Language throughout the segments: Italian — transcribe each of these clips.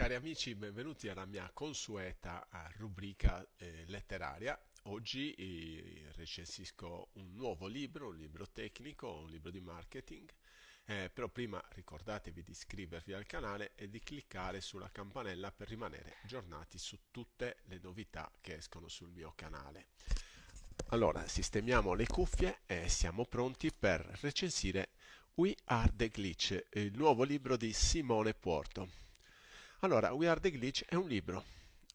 Cari amici, benvenuti alla mia consueta eh, rubrica eh, letteraria. Oggi eh, recensisco un nuovo libro, un libro tecnico, un libro di marketing. Eh, però prima ricordatevi di iscrivervi al canale e di cliccare sulla campanella per rimanere aggiornati su tutte le novità che escono sul mio canale. Allora, sistemiamo le cuffie e siamo pronti per recensire We Are the Glitch, il nuovo libro di Simone Porto. Allora, We Are the Glitch è un libro.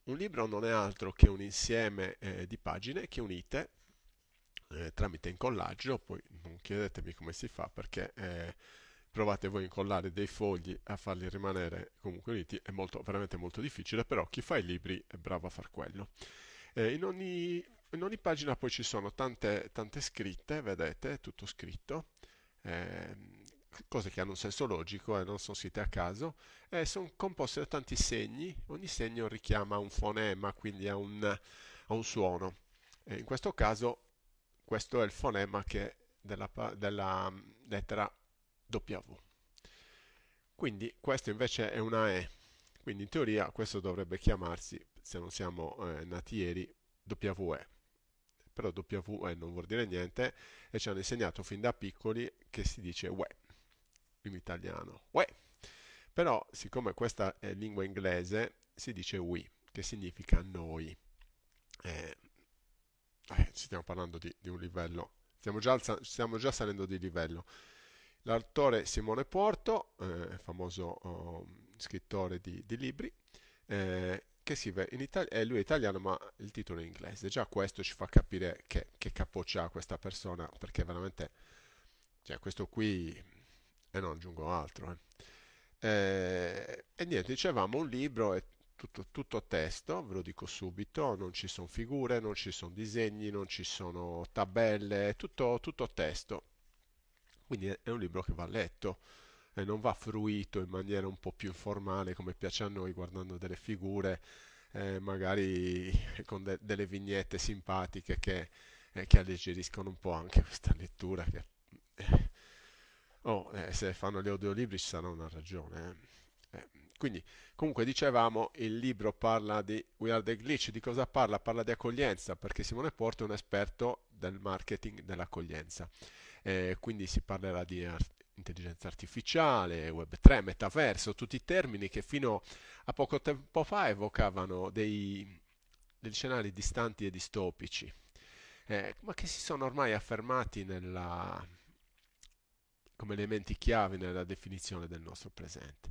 Un libro non è altro che un insieme eh, di pagine che unite eh, tramite incollaggio, poi non chiedetemi come si fa perché eh, provate voi a incollare dei fogli a farli rimanere comunque uniti, è molto, veramente molto difficile, però chi fa i libri è bravo a far quello. Eh, in ogni in ogni pagina poi ci sono tante, tante scritte, vedete, tutto scritto, eh, cose che hanno un senso logico e eh, non sono scritte a caso, eh, sono composte da tanti segni, ogni segno richiama un fonema, quindi a un, a un suono. E in questo caso questo è il fonema della, della mm, lettera W. Quindi questo invece è una E, quindi in teoria questo dovrebbe chiamarsi, se non siamo eh, nati ieri, WE però WE non vuol dire niente e ci hanno insegnato fin da piccoli che si dice WE in italiano we. Però, siccome questa è lingua inglese, si dice we, che significa noi. Eh, eh stiamo parlando di, di, un livello, stiamo già, stiamo già salendo di livello. L'autore Simone Porto, eh, famoso oh, scrittore di, di libri, eh, che scrive in Italia, eh, lui è italiano ma il titolo è inglese, già questo ci fa capire che, che capoccia ha questa persona, perché veramente, cioè questo qui e eh non aggiungo altro. Eh. Eh, e niente, dicevamo un libro è tutto, tutto testo, ve lo dico subito, non ci sono figure, non ci sono disegni, non ci sono tabelle, tutto, tutto testo. Quindi è un libro che va letto e non va fruito in maniera un po' più informale come piace a noi guardando delle figure, eh, magari con de delle vignette simpatiche che, eh, che alleggeriscono un po' anche questa lettura che Oh, eh, se fanno gli audiolibri ci sarà una ragione. Eh. Eh, quindi, comunque dicevamo, il libro parla di We Are the Glitch, di cosa parla? Parla di accoglienza, perché Simone Porto è un esperto del marketing dell'accoglienza. Eh, quindi si parlerà di art intelligenza artificiale, Web3, metaverso, tutti i termini che fino a poco tempo fa evocavano dei, degli scenari distanti e distopici, eh, ma che si sono ormai affermati nella come elementi chiave nella definizione del nostro presente.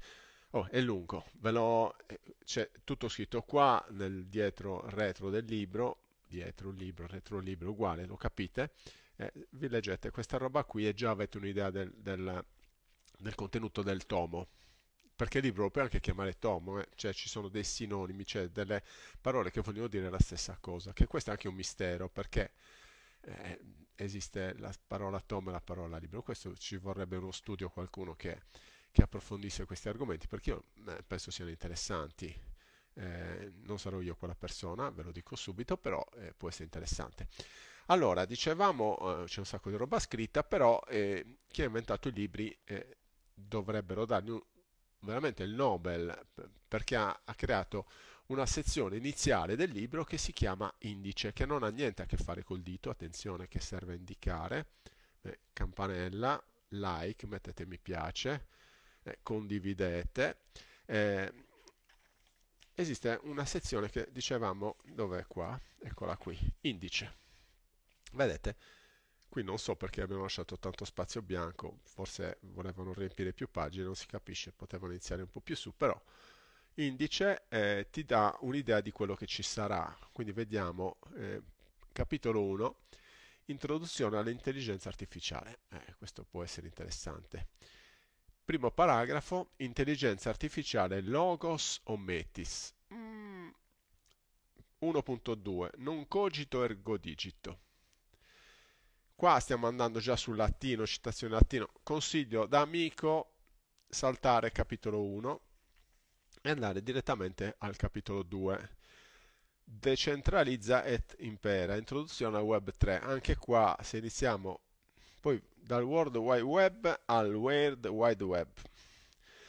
Oh, è lungo, ve lo, eh, c'è tutto scritto qua nel dietro retro del libro, dietro libro, retro libro uguale, lo capite? Eh, vi leggete questa roba qui e già avete un'idea del, del, del, contenuto del tomo. Perché il libro lo puoi anche chiamare tomo, eh? cioè ci sono dei sinonimi, cioè delle parole che vogliono dire la stessa cosa, che questo è anche un mistero, perché eh, esiste la parola tom e la parola libro. Questo ci vorrebbe uno studio, qualcuno che, che approfondisse questi argomenti, perché io eh, penso siano interessanti. Eh, non sarò io quella persona, ve lo dico subito, però eh, può essere interessante. Allora, dicevamo, eh, c'è un sacco di roba scritta, però eh, chi ha inventato i libri eh, dovrebbero dargli un, veramente il Nobel perché ha, ha creato una sezione iniziale del libro che si chiama indice, che non ha niente a che fare col dito, attenzione che serve a indicare, eh, campanella, like, mettete mi piace, eh, condividete. Eh, esiste una sezione che dicevamo, dov'è qua? Eccola qui, indice. Vedete? Qui non so perché abbiamo lasciato tanto spazio bianco, forse volevano riempire più pagine, non si capisce, potevano iniziare un po' più su, però indice eh, ti dà un'idea di quello che ci sarà. Quindi vediamo eh, capitolo 1, introduzione all'intelligenza artificiale. Eh, questo può essere interessante. Primo paragrafo, intelligenza artificiale logos o metis. Mm. 1.2, non cogito ergo digito. Qua stiamo andando già sul latino, citazione latino. Consiglio da amico saltare capitolo 1 e andare direttamente al capitolo 2. Decentralizza et impera, introduzione al web 3. Anche qua se iniziamo poi dal World Wide Web al World Wide Web.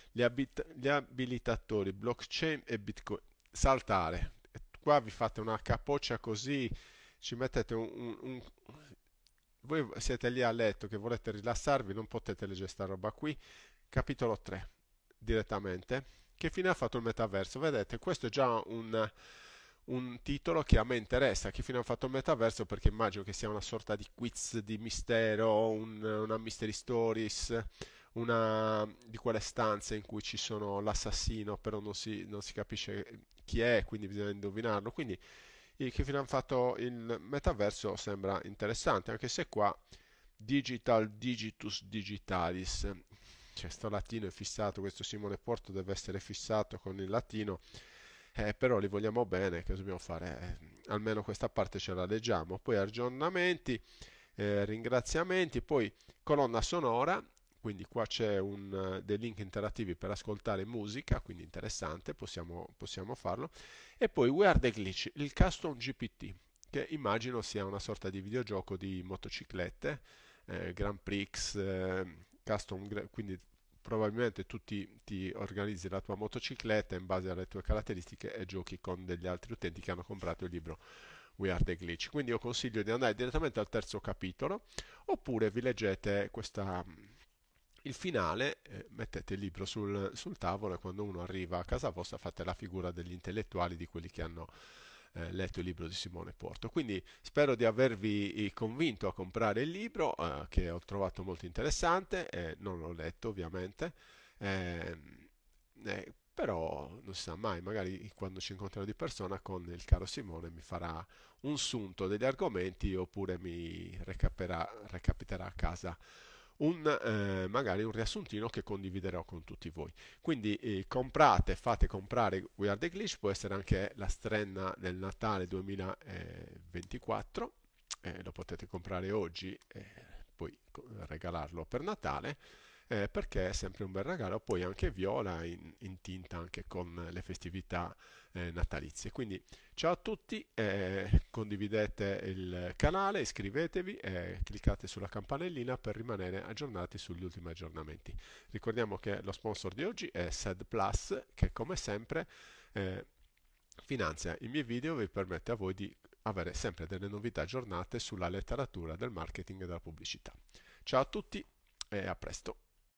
Gli, abit- gli abilitatori blockchain e bitcoin. Saltare. E qua vi fate una capoccia così, ci mettete un, un, un voi siete lì a letto che volete rilassarvi, non potete leggere sta roba qui. Capitolo 3 direttamente che fine ha fatto il metaverso? Vedete, questo è già un, un titolo che a me interessa. Che fine ha fatto il metaverso? Perché immagino che sia una sorta di quiz di mistero, un, una mystery stories, una di quelle stanze in cui ci sono l'assassino, però non si, non si capisce chi è, quindi bisogna indovinarlo. Quindi il che fine ha fatto il metaverso sembra interessante, anche se qua digital digitus digitalis cioè sto latino è fissato, questo Simone Porto deve essere fissato con il latino, eh, però li vogliamo bene, che dobbiamo fare? Eh, almeno questa parte ce la leggiamo, poi aggiornamenti, eh, ringraziamenti, poi colonna sonora, quindi qua c'è un, eh, dei link interattivi per ascoltare musica, quindi interessante, possiamo, possiamo farlo, e poi We Are The Glitch, il custom GPT, che immagino sia una sorta di videogioco di motociclette, eh, Grand Prix, eh, custom, quindi probabilmente tu ti, ti, organizzi la tua motocicletta in base alle tue caratteristiche e giochi con degli altri utenti che hanno comprato il libro We Are the Glitch. Quindi io consiglio di andare direttamente al terzo capitolo oppure vi leggete questa, il finale, eh, mettete il libro sul, sul tavolo e quando uno arriva a casa vostra fate la figura degli intellettuali, di quelli che hanno eh, letto il libro di Simone Porto. Quindi spero di avervi eh, convinto a comprare il libro eh, che ho trovato molto interessante, eh, non l'ho letto ovviamente, ehm, eh, però non si sa mai, magari quando ci incontrerò di persona con il caro Simone mi farà un sunto degli argomenti oppure mi recapiterà a casa un, eh, magari un riassuntino che condividerò con tutti voi. Quindi eh, comprate, fate comprare We Are The Glitch, può essere anche la strenna del Natale 2024, eh, lo potete comprare oggi e eh, poi regalarlo per Natale eh, perché è sempre un bel regalo, poi anche viola in, in tinta anche con le festività eh, natalizie. Quindi ciao a tutti, eh, condividete il canale, iscrivetevi e eh, cliccate sulla campanellina per rimanere aggiornati sugli ultimi aggiornamenti. Ricordiamo che lo sponsor di oggi è SED Plus che come sempre eh, finanzia i miei video e vi permette a voi di avere sempre delle novità aggiornate sulla letteratura del marketing e della pubblicità. Ciao a tutti e a presto!